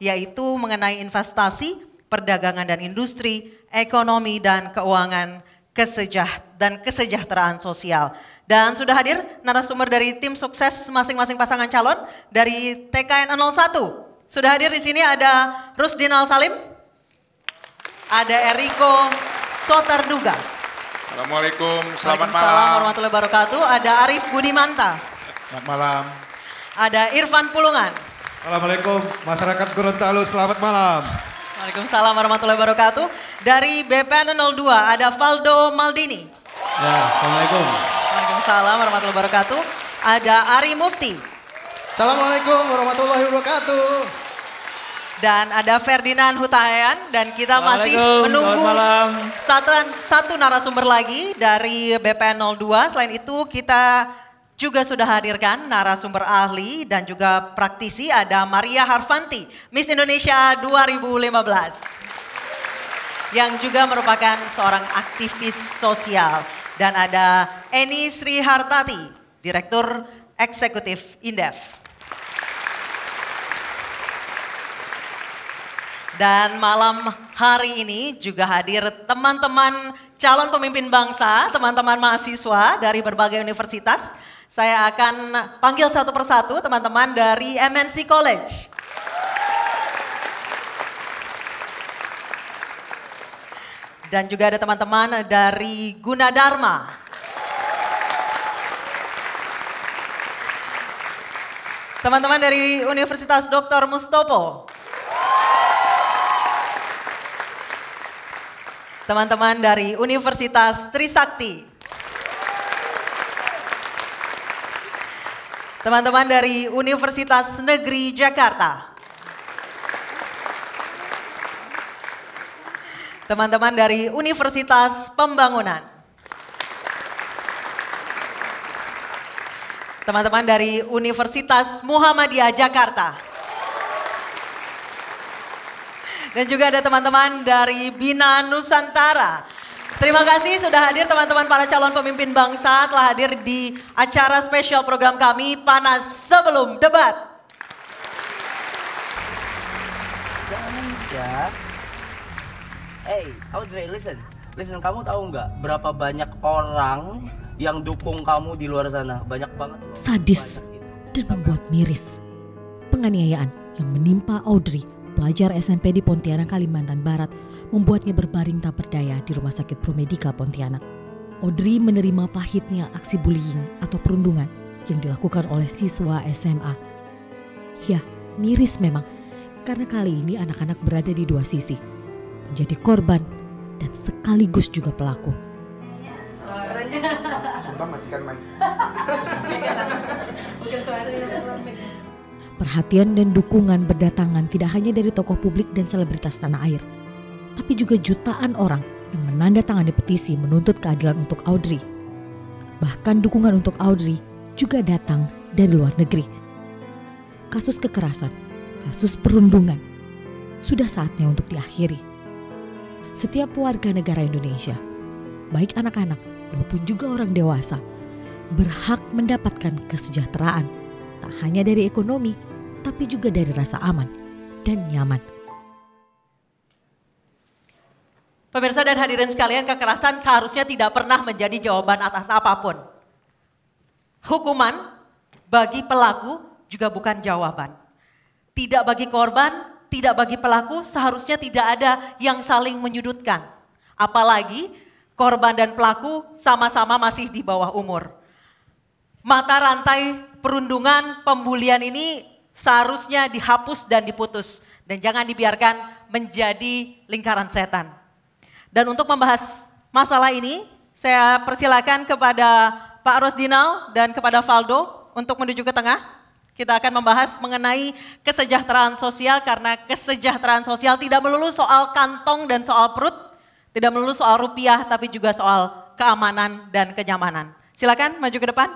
yaitu mengenai investasi, perdagangan dan industri, ekonomi dan keuangan, kesejah dan kesejahteraan sosial. Dan sudah hadir narasumber dari tim sukses masing-masing pasangan calon dari TKN 01. Sudah hadir di sini ada Rusdinal Salim, ada Eriko Sotarduga. Assalamualaikum, selamat malam. Assalamualaikum warahmatullahi wabarakatuh. Ada Arif Budimanta. Selamat malam. Ada Irfan Pulungan. Assalamualaikum masyarakat Gorontalo, selamat malam. Waalaikumsalam warahmatullahi wabarakatuh. Dari BPN 02 ada Valdo Maldini. Ya, Assalamualaikum. Waalaikumsalam warahmatullahi wabarakatuh. Ada Ari Mufti. Assalamualaikum warahmatullahi wabarakatuh. Dan ada Ferdinand Hutahayan dan kita masih menunggu satu, satu narasumber lagi dari BPN 02. Selain itu kita juga sudah hadirkan narasumber ahli dan juga praktisi ada Maria Harfanti, Miss Indonesia 2015. Yang juga merupakan seorang aktivis sosial. Dan ada Eni Sri Hartati, Direktur Eksekutif Indef. Dan malam hari ini juga hadir teman-teman calon pemimpin bangsa, teman-teman mahasiswa dari berbagai universitas saya akan panggil satu persatu teman-teman dari MNC College. dan juga ada teman-teman dari Gunadarma. Teman-teman dari Universitas Dr. Mustopo. Teman-teman dari Universitas Trisakti. teman-teman dari Universitas Negeri Jakarta. Teman-teman dari Universitas Pembangunan. Teman-teman dari Universitas Muhammadiyah Jakarta. Dan juga ada teman-teman dari Bina Nusantara Terima kasih sudah hadir teman-teman para calon pemimpin bangsa telah hadir di acara spesial program kami Panas Sebelum Debat. ya. Hey, Audrey, listen. Listen, kamu tahu nggak berapa banyak orang yang dukung kamu di luar sana? Banyak banget. Loh. Sadis banyak dan membuat miris. Penganiayaan yang menimpa Audrey, pelajar SMP di Pontianak, Kalimantan Barat, membuatnya berbaring tak berdaya di Rumah Sakit Promedika Pontianak. Audrey menerima pahitnya aksi bullying atau perundungan yang dilakukan oleh siswa SMA. Ya, miris memang, karena kali ini anak-anak berada di dua sisi, menjadi korban dan sekaligus juga pelaku. Perhatian dan dukungan berdatangan tidak hanya dari tokoh publik dan selebritas tanah air, tapi juga jutaan orang yang menandatangani petisi menuntut keadilan untuk Audrey. Bahkan dukungan untuk Audrey juga datang dari luar negeri. Kasus kekerasan, kasus perundungan, sudah saatnya untuk diakhiri. Setiap warga negara Indonesia, baik anak-anak maupun juga orang dewasa, berhak mendapatkan kesejahteraan, tak hanya dari ekonomi, tapi juga dari rasa aman dan nyaman. Pemirsa dan hadirin sekalian, kekerasan seharusnya tidak pernah menjadi jawaban atas apapun. Hukuman bagi pelaku juga bukan jawaban. Tidak bagi korban, tidak bagi pelaku, seharusnya tidak ada yang saling menyudutkan. Apalagi korban dan pelaku sama-sama masih di bawah umur. Mata rantai perundungan pembulian ini seharusnya dihapus dan diputus dan jangan dibiarkan menjadi lingkaran setan. Dan untuk membahas masalah ini, saya persilakan kepada Pak Rosdinal dan kepada Faldo untuk menuju ke tengah. Kita akan membahas mengenai kesejahteraan sosial karena kesejahteraan sosial tidak melulu soal kantong dan soal perut, tidak melulu soal rupiah tapi juga soal keamanan dan kenyamanan. Silakan maju ke depan.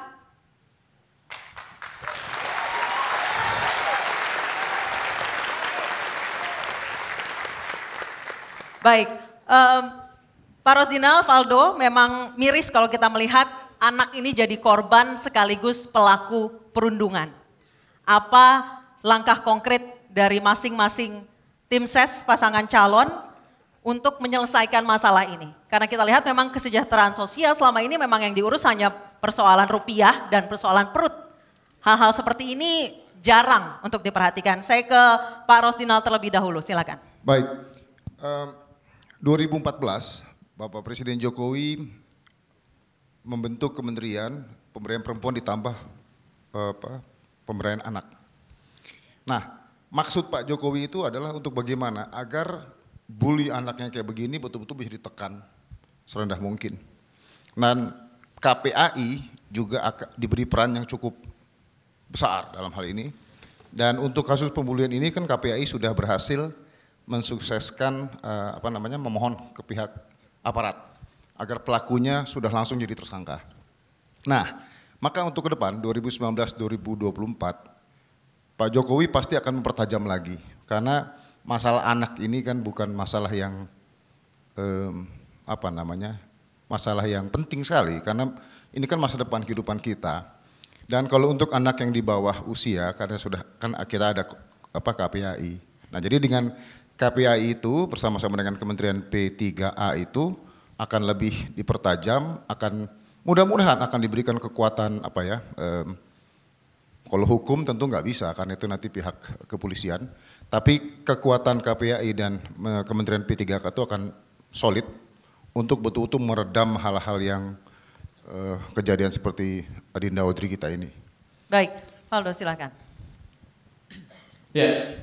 Baik, um, Pak Rosdinal, Faldo memang miris kalau kita melihat anak ini jadi korban sekaligus pelaku perundungan. Apa langkah konkret dari masing-masing tim ses pasangan calon untuk menyelesaikan masalah ini? Karena kita lihat memang kesejahteraan sosial selama ini memang yang diurus hanya persoalan rupiah dan persoalan perut. Hal-hal seperti ini jarang untuk diperhatikan. Saya ke Pak Rosdinal terlebih dahulu, silakan. Baik. Um, 2014 Bapak Presiden Jokowi membentuk kementerian pemberdayaan perempuan ditambah eh, apa, pemberdayaan anak. Nah, maksud Pak Jokowi itu adalah untuk bagaimana agar bully anaknya kayak begini betul-betul bisa ditekan serendah mungkin. Dan KPAI juga akan diberi peran yang cukup besar dalam hal ini. Dan untuk kasus pembulian ini kan KPAI sudah berhasil mensukseskan uh, apa namanya memohon ke pihak aparat agar pelakunya sudah langsung jadi tersangka. Nah, maka untuk ke depan 2019-2024 Pak Jokowi pasti akan mempertajam lagi karena masalah anak ini kan bukan masalah yang um, apa namanya masalah yang penting sekali karena ini kan masa depan kehidupan kita dan kalau untuk anak yang di bawah usia karena sudah kan kita ada apa KPAI nah jadi dengan KPI itu bersama-sama dengan Kementerian P3A itu akan lebih dipertajam, akan mudah-mudahan akan diberikan kekuatan apa ya? Um, kalau hukum tentu nggak bisa karena itu nanti pihak kepolisian. Tapi kekuatan KPI dan Kementerian P3K itu akan solid untuk betul-betul meredam hal-hal yang uh, kejadian seperti Adinda Audrey kita ini. Baik, Faldo silakan. Ya,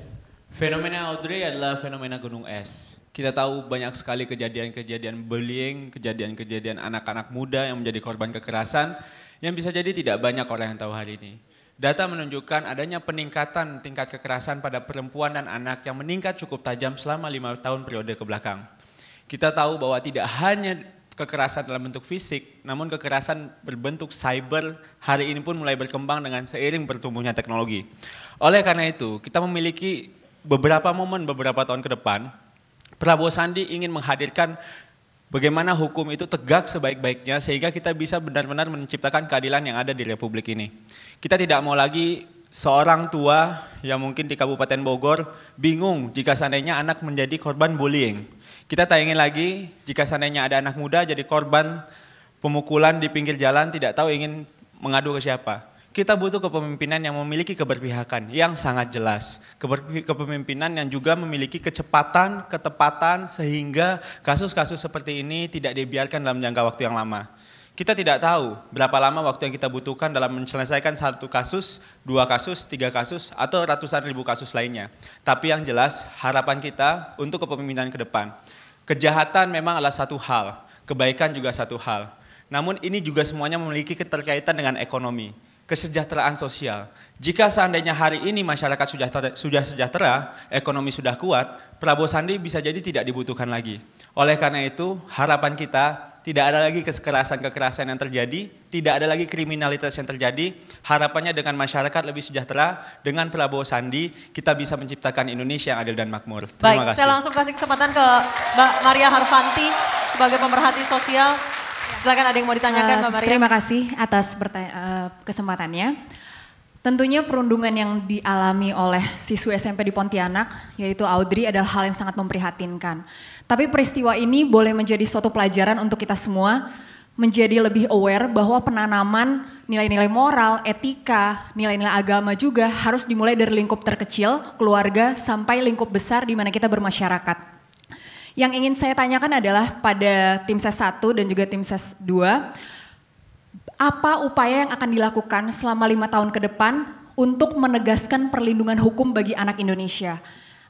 Fenomena Audrey adalah fenomena gunung es. Kita tahu banyak sekali kejadian-kejadian bullying, kejadian-kejadian anak-anak muda yang menjadi korban kekerasan yang bisa jadi tidak banyak orang yang tahu hari ini. Data menunjukkan adanya peningkatan tingkat kekerasan pada perempuan dan anak yang meningkat cukup tajam selama lima tahun periode ke belakang. Kita tahu bahwa tidak hanya kekerasan dalam bentuk fisik, namun kekerasan berbentuk cyber hari ini pun mulai berkembang dengan seiring bertumbuhnya teknologi. Oleh karena itu, kita memiliki beberapa momen beberapa tahun ke depan, Prabowo Sandi ingin menghadirkan bagaimana hukum itu tegak sebaik-baiknya sehingga kita bisa benar-benar menciptakan keadilan yang ada di Republik ini. Kita tidak mau lagi seorang tua yang mungkin di Kabupaten Bogor bingung jika seandainya anak menjadi korban bullying. Kita tak ingin lagi jika seandainya ada anak muda jadi korban pemukulan di pinggir jalan tidak tahu ingin mengadu ke siapa. Kita butuh kepemimpinan yang memiliki keberpihakan yang sangat jelas. Kepemimpinan yang juga memiliki kecepatan, ketepatan sehingga kasus-kasus seperti ini tidak dibiarkan dalam jangka waktu yang lama. Kita tidak tahu berapa lama waktu yang kita butuhkan dalam menyelesaikan satu kasus, dua kasus, tiga kasus, atau ratusan ribu kasus lainnya. Tapi yang jelas harapan kita untuk kepemimpinan ke depan. Kejahatan memang adalah satu hal, kebaikan juga satu hal. Namun ini juga semuanya memiliki keterkaitan dengan ekonomi kesejahteraan sosial. Jika seandainya hari ini masyarakat sudah sudah sejahtera, ekonomi sudah kuat, Prabowo Sandi bisa jadi tidak dibutuhkan lagi. Oleh karena itu, harapan kita tidak ada lagi kekerasan-kekerasan yang terjadi, tidak ada lagi kriminalitas yang terjadi. Harapannya dengan masyarakat lebih sejahtera, dengan Prabowo Sandi kita bisa menciptakan Indonesia yang adil dan makmur. Terima Baik, kasih. Saya langsung kasih kesempatan ke Mbak Maria Harfanti sebagai pemerhati sosial. Silakan ada yang mau ditanyakan uh, Mbak Maria. Terima kasih atas uh, kesempatannya. Tentunya perundungan yang dialami oleh siswa SMP di Pontianak, yaitu Audrey adalah hal yang sangat memprihatinkan. Tapi peristiwa ini boleh menjadi suatu pelajaran untuk kita semua, menjadi lebih aware bahwa penanaman nilai-nilai moral, etika, nilai-nilai agama juga harus dimulai dari lingkup terkecil, keluarga, sampai lingkup besar di mana kita bermasyarakat. Yang ingin saya tanyakan adalah pada tim ses 1 dan juga tim ses 2, apa upaya yang akan dilakukan selama lima tahun ke depan untuk menegaskan perlindungan hukum bagi anak Indonesia?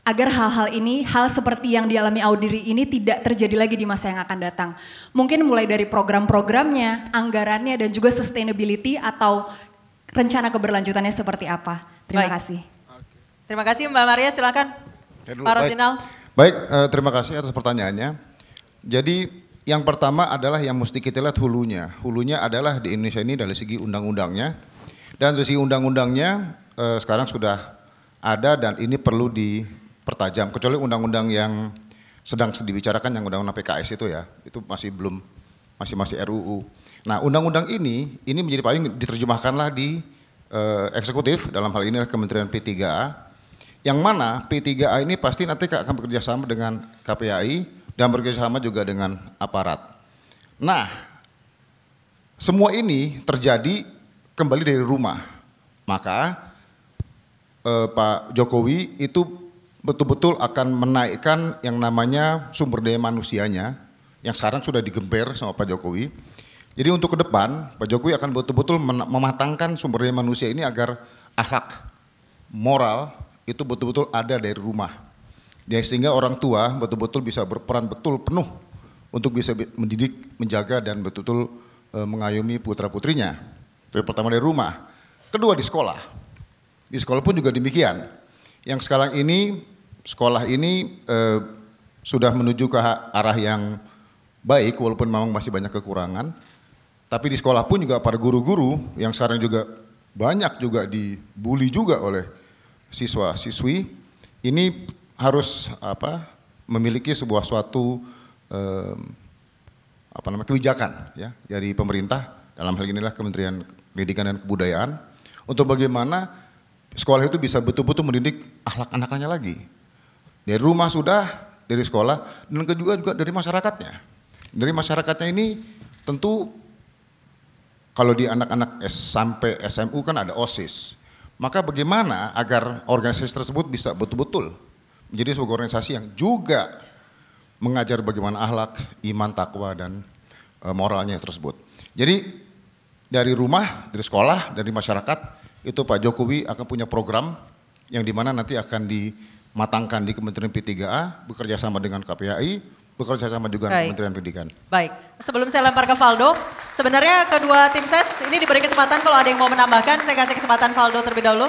agar hal-hal ini, hal seperti yang dialami Audiri ini tidak terjadi lagi di masa yang akan datang. Mungkin mulai dari program-programnya, anggarannya, dan juga sustainability atau rencana keberlanjutannya seperti apa. Terima baik. kasih. Terima kasih Mbak Maria, silakan. Pak Rosinal. Baik, eh, terima kasih atas pertanyaannya. Jadi yang pertama adalah yang mesti kita lihat hulunya. Hulunya adalah di Indonesia ini dari segi undang-undangnya. Dan dari segi undang-undangnya eh, sekarang sudah ada dan ini perlu dipertajam. Kecuali undang-undang yang sedang dibicarakan yang undang-undang PKS itu ya. Itu masih belum, masih masih RUU. Nah undang-undang ini, ini menjadi payung diterjemahkanlah di eh, eksekutif dalam hal ini adalah Kementerian P3A yang mana P3A ini pasti nanti akan bekerja sama dengan KPAI dan bekerja sama juga dengan aparat. Nah, semua ini terjadi kembali dari rumah. Maka eh, Pak Jokowi itu betul-betul akan menaikkan yang namanya sumber daya manusianya yang sekarang sudah digemper sama Pak Jokowi. Jadi untuk ke depan Pak Jokowi akan betul-betul mematangkan sumber daya manusia ini agar akhlak, moral, itu betul-betul ada dari rumah. Ya, sehingga orang tua betul-betul bisa berperan betul penuh untuk bisa mendidik, menjaga dan betul-betul e, mengayomi putra-putrinya. pertama dari rumah. Kedua di sekolah. Di sekolah pun juga demikian. Yang sekarang ini sekolah ini e, sudah menuju ke arah yang baik walaupun memang masih banyak kekurangan. Tapi di sekolah pun juga para guru-guru yang sekarang juga banyak juga dibully juga oleh siswa siswi ini harus apa memiliki sebuah suatu eh, apa namanya kebijakan ya dari pemerintah dalam hal inilah Kementerian Pendidikan dan Kebudayaan untuk bagaimana sekolah itu bisa betul-betul mendidik akhlak anak-anaknya lagi dari rumah sudah dari sekolah dan kedua juga dari masyarakatnya dari masyarakatnya ini tentu kalau di anak-anak sampai SMU kan ada OSIS maka bagaimana agar organisasi tersebut bisa betul-betul menjadi sebuah organisasi yang juga mengajar bagaimana ahlak, iman, takwa dan e, moralnya tersebut. Jadi dari rumah, dari sekolah, dari masyarakat itu Pak Jokowi akan punya program yang dimana nanti akan dimatangkan di Kementerian P3A bekerja sama dengan KPAI bekerja sama juga Baik. Kementerian Pendidikan. Baik, sebelum saya lempar ke Valdo, sebenarnya kedua tim ses ini diberi kesempatan kalau ada yang mau menambahkan, saya kasih kesempatan Valdo terlebih dahulu.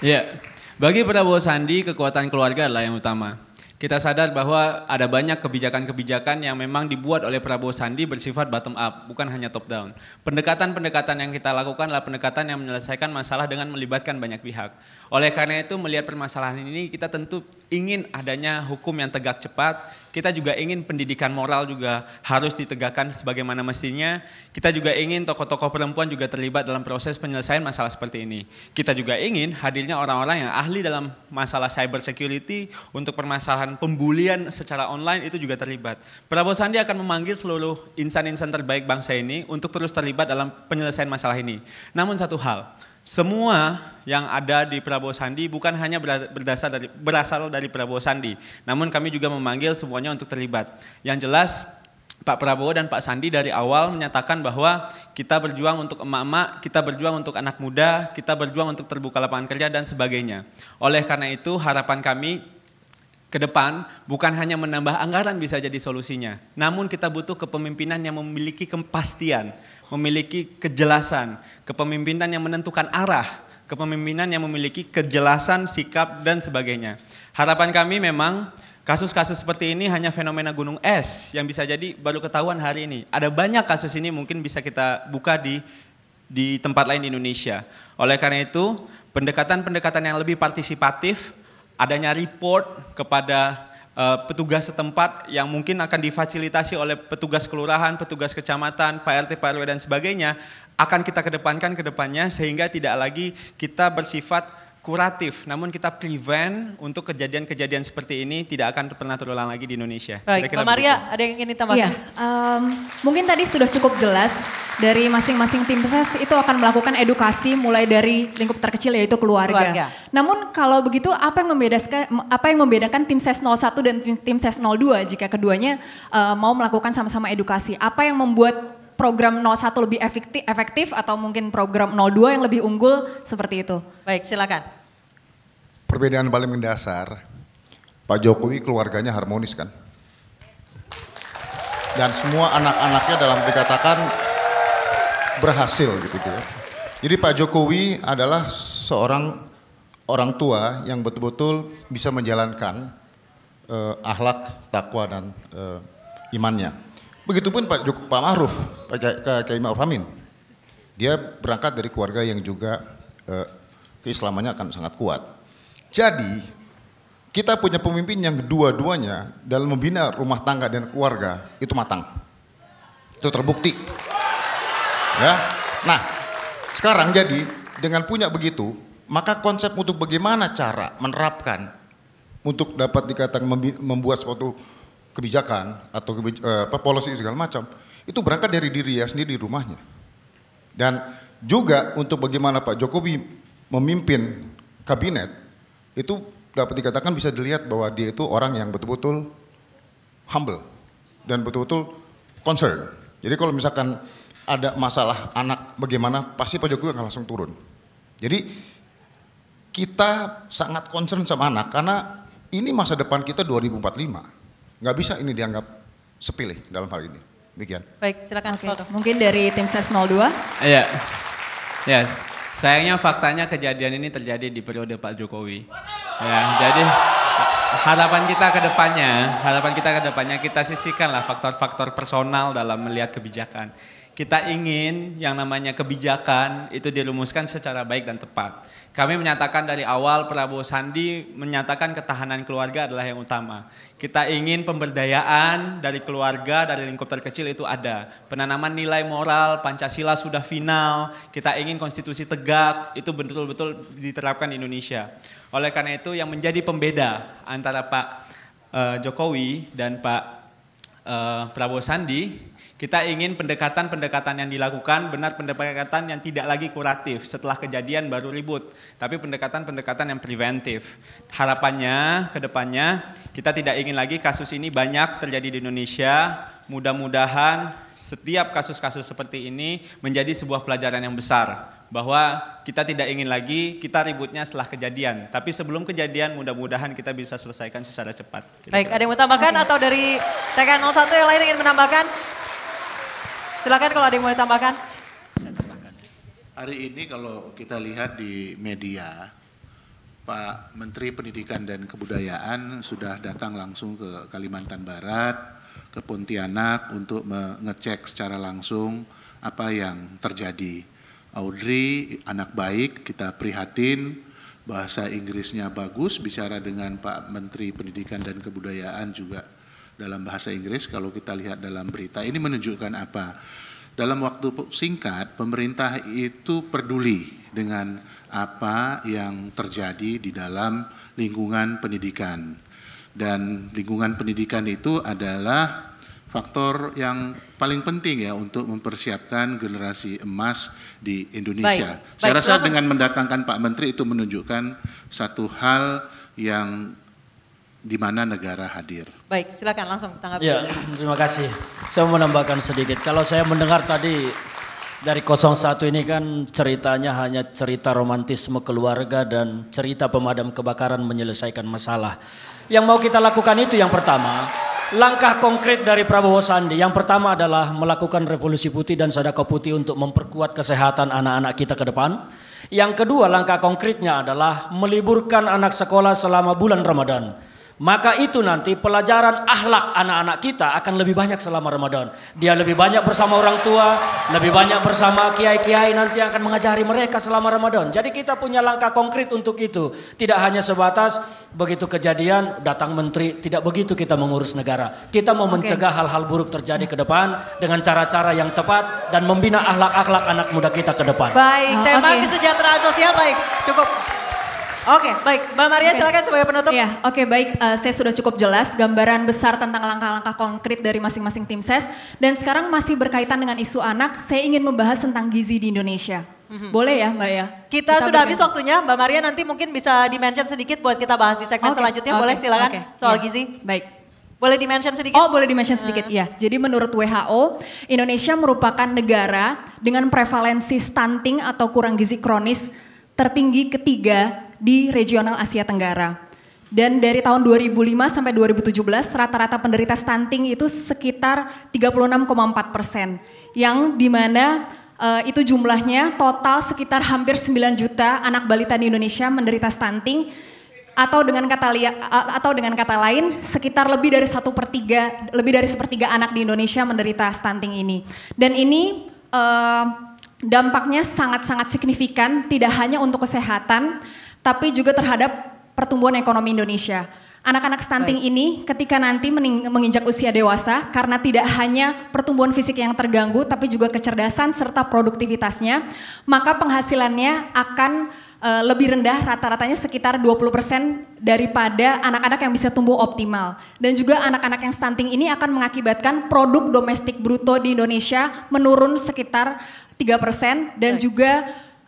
Iya, bagi Prabowo Sandi kekuatan keluarga adalah yang utama. Kita sadar bahwa ada banyak kebijakan-kebijakan yang memang dibuat oleh Prabowo Sandi bersifat bottom up, bukan hanya top down. Pendekatan-pendekatan yang kita lakukan adalah pendekatan yang menyelesaikan masalah dengan melibatkan banyak pihak. Oleh karena itu melihat permasalahan ini kita tentu ingin adanya hukum yang tegak cepat. Kita juga ingin pendidikan moral juga harus ditegakkan sebagaimana mestinya. Kita juga ingin tokoh-tokoh perempuan juga terlibat dalam proses penyelesaian masalah seperti ini. Kita juga ingin hadirnya orang-orang yang ahli dalam masalah cyber security untuk permasalahan pembulian secara online itu juga terlibat. Prabowo Sandi akan memanggil seluruh insan-insan terbaik bangsa ini untuk terus terlibat dalam penyelesaian masalah ini. Namun satu hal, semua yang ada di Prabowo Sandi bukan hanya berdasar dari, berasal dari Prabowo Sandi, namun kami juga memanggil semuanya untuk terlibat. Yang jelas Pak Prabowo dan Pak Sandi dari awal menyatakan bahwa kita berjuang untuk emak-emak, kita berjuang untuk anak muda, kita berjuang untuk terbuka lapangan kerja dan sebagainya. Oleh karena itu harapan kami ke depan bukan hanya menambah anggaran bisa jadi solusinya. Namun kita butuh kepemimpinan yang memiliki kepastian, memiliki kejelasan, kepemimpinan yang menentukan arah, kepemimpinan yang memiliki kejelasan sikap dan sebagainya. Harapan kami memang kasus-kasus seperti ini hanya fenomena gunung es yang bisa jadi baru ketahuan hari ini. Ada banyak kasus ini mungkin bisa kita buka di di tempat lain di Indonesia. Oleh karena itu, pendekatan-pendekatan yang lebih partisipatif adanya report kepada uh, petugas setempat yang mungkin akan difasilitasi oleh petugas kelurahan, petugas kecamatan, Pak RT, Pak dan sebagainya akan kita kedepankan ke depannya sehingga tidak lagi kita bersifat kuratif, namun kita prevent untuk kejadian-kejadian seperti ini tidak akan pernah terulang lagi di Indonesia. Baik, Mbak Maria, ada yang ingin ditambahkan? Ya, um, mungkin tadi sudah cukup jelas dari masing-masing tim ses itu akan melakukan edukasi mulai dari lingkup terkecil yaitu keluarga. keluarga. Namun kalau begitu apa yang membedakan apa yang membedakan tim ses 01 dan tim ses 02 jika keduanya uh, mau melakukan sama-sama edukasi? Apa yang membuat program 01 lebih efektif, efektif atau mungkin program 02 yang lebih unggul seperti itu? Baik, silakan. Perbedaan paling mendasar, Pak Jokowi keluarganya harmonis kan? Dan semua anak-anaknya dalam dikatakan berhasil gitu, gitu. Jadi Pak Jokowi adalah seorang orang tua yang betul-betul bisa menjalankan uh, eh, ahlak, takwa dan uh, imannya. Begitupun Pak Jokowi, Pak Ma'ruf, Pak Kiai Ma'ruf Amin. Dia berangkat dari keluarga yang juga uh, keislamannya akan sangat kuat. Jadi kita punya pemimpin yang kedua duanya dalam membina rumah tangga dan keluarga itu matang. Itu terbukti. Ya. Nah, sekarang jadi dengan punya begitu, maka konsep untuk bagaimana cara menerapkan untuk dapat dikatakan membuat suatu kebijakan atau kebij eh, apa, policy segala macam itu berangkat dari diri ya sendiri di rumahnya dan juga untuk bagaimana Pak Jokowi memimpin kabinet itu dapat dikatakan bisa dilihat bahwa dia itu orang yang betul-betul humble dan betul-betul concern jadi kalau misalkan ada masalah anak bagaimana pasti Pak Jokowi akan langsung turun. Jadi kita sangat concern sama anak karena ini masa depan kita 2045. Nggak bisa ini dianggap sepilih dalam hal ini. Demikian. Baik, silakan okay. Mungkin dari tim SES 02. Iya. Ya, yes. sayangnya faktanya kejadian ini terjadi di periode Pak Jokowi. Ya, jadi harapan kita ke depannya, harapan kita ke depannya kita sisihkanlah faktor-faktor personal dalam melihat kebijakan. Kita ingin yang namanya kebijakan itu dirumuskan secara baik dan tepat. Kami menyatakan dari awal Prabowo Sandi menyatakan ketahanan keluarga adalah yang utama. Kita ingin pemberdayaan dari keluarga, dari lingkup terkecil itu ada. Penanaman nilai moral, Pancasila sudah final, kita ingin konstitusi tegak, itu betul-betul diterapkan di Indonesia. Oleh karena itu yang menjadi pembeda antara Pak eh, Jokowi dan Pak eh, Prabowo Sandi kita ingin pendekatan-pendekatan yang dilakukan benar pendekatan yang tidak lagi kuratif setelah kejadian baru ribut, tapi pendekatan-pendekatan yang preventif. Harapannya ke depannya kita tidak ingin lagi kasus ini banyak terjadi di Indonesia. Mudah-mudahan setiap kasus-kasus seperti ini menjadi sebuah pelajaran yang besar bahwa kita tidak ingin lagi kita ributnya setelah kejadian, tapi sebelum kejadian mudah-mudahan kita bisa selesaikan secara cepat. Kira -kira. Baik, ada yang mau tambahkan atau dari TK01 yang lain ingin menambahkan? Silakan kalau ada yang mau ditambahkan. Hari ini kalau kita lihat di media, Pak Menteri Pendidikan dan Kebudayaan sudah datang langsung ke Kalimantan Barat, ke Pontianak untuk mengecek secara langsung apa yang terjadi. Audrey anak baik, kita prihatin, bahasa Inggrisnya bagus, bicara dengan Pak Menteri Pendidikan dan Kebudayaan juga dalam bahasa Inggris kalau kita lihat dalam berita ini menunjukkan apa? Dalam waktu singkat pemerintah itu peduli dengan apa yang terjadi di dalam lingkungan pendidikan. Dan lingkungan pendidikan itu adalah faktor yang paling penting ya untuk mempersiapkan generasi emas di Indonesia. Baik, Saya baik, rasa dengan mendatangkan Pak Menteri itu menunjukkan satu hal yang di mana negara hadir. Baik, silakan langsung tanggapi. Ya, terima kasih. Saya mau menambahkan sedikit. Kalau saya mendengar tadi dari 01 ini kan ceritanya hanya cerita romantisme keluarga dan cerita pemadam kebakaran menyelesaikan masalah. Yang mau kita lakukan itu yang pertama, langkah konkret dari Prabowo Sandi. Yang pertama adalah melakukan revolusi putih dan sadako putih untuk memperkuat kesehatan anak-anak kita ke depan. Yang kedua langkah konkretnya adalah meliburkan anak sekolah selama bulan Ramadan. Maka itu nanti pelajaran akhlak anak-anak kita akan lebih banyak selama Ramadan. Dia lebih banyak bersama orang tua, lebih banyak bersama kiai-kiai nanti akan mengajari mereka selama Ramadan. Jadi kita punya langkah konkret untuk itu. Tidak hanya sebatas begitu kejadian datang menteri, tidak begitu kita mengurus negara. Kita mau mencegah hal-hal buruk terjadi ke depan dengan cara-cara yang tepat dan membina akhlak-akhlak anak muda kita ke depan. Baik, ah, tema okay. kesejahteraan sosial baik. Cukup Oke, okay, baik. Mbak Maria okay. silakan sebagai penutup. yeah, oke okay, baik. Uh, saya sudah cukup jelas gambaran besar tentang langkah-langkah konkret dari masing-masing tim SES. Dan sekarang masih berkaitan dengan isu anak, saya ingin membahas tentang gizi di Indonesia. Mhm. Boleh ya Mbak ya? Kita, kita sudah habis waktunya, Mbak Maria nanti mungkin bisa dimention sedikit buat kita bahas di segmen okay, selanjutnya. Okay, boleh silakan okay, soal yeah. gizi. Baik. Boleh dimention sedikit? Oh boleh dimention sedikit, hmm. iya. Uh. Jadi menurut WHO, Indonesia merupakan negara dengan prevalensi stunting atau kurang gizi kronis tertinggi ketiga di regional Asia Tenggara. Dan dari tahun 2005 sampai 2017 rata-rata penderita stunting itu sekitar 36,4 persen. Yang dimana uh, eh, itu jumlahnya total sekitar hampir 9 juta anak balita di Indonesia menderita stunting atau dengan kata lia, atau dengan kata lain sekitar lebih dari satu per tiga lebih dari sepertiga anak di Indonesia menderita stunting ini dan ini uh, dampaknya sangat-sangat signifikan tidak hanya untuk kesehatan tapi juga terhadap pertumbuhan ekonomi Indonesia. Anak-anak stunting Baik. ini ketika nanti menginjak usia dewasa karena tidak hanya pertumbuhan fisik yang terganggu tapi juga kecerdasan serta produktivitasnya, maka penghasilannya akan e, lebih rendah rata-ratanya sekitar 20% daripada anak-anak yang bisa tumbuh optimal. Dan juga anak-anak yang stunting ini akan mengakibatkan produk domestik bruto di Indonesia menurun sekitar 3% dan Baik. juga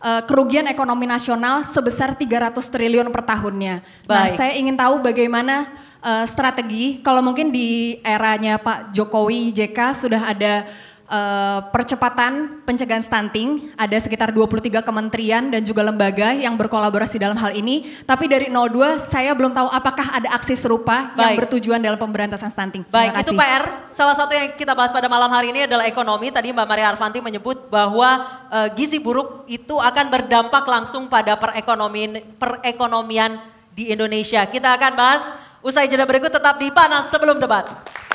Eh, kerugian ekonomi nasional sebesar 300 triliun per tahunnya. Nah, Baik. Nah, saya ingin tahu bagaimana uh, strategi kalau mungkin di eranya Pak Jokowi JK sudah ada Uh, percepatan pencegahan stunting ada sekitar 23 kementerian dan juga lembaga yang berkolaborasi dalam hal ini tapi dari 02 saya belum tahu apakah ada aksi serupa Baik. yang bertujuan dalam pemberantasan stunting. Baik, itu PR. Salah satu yang kita bahas pada malam hari ini adalah ekonomi. Tadi Mbak Maria Arfanti menyebut bahwa uh, gizi buruk itu akan berdampak langsung pada perekonomian perekonomian di Indonesia. Kita akan bahas usai jeda berikut tetap di panas sebelum debat.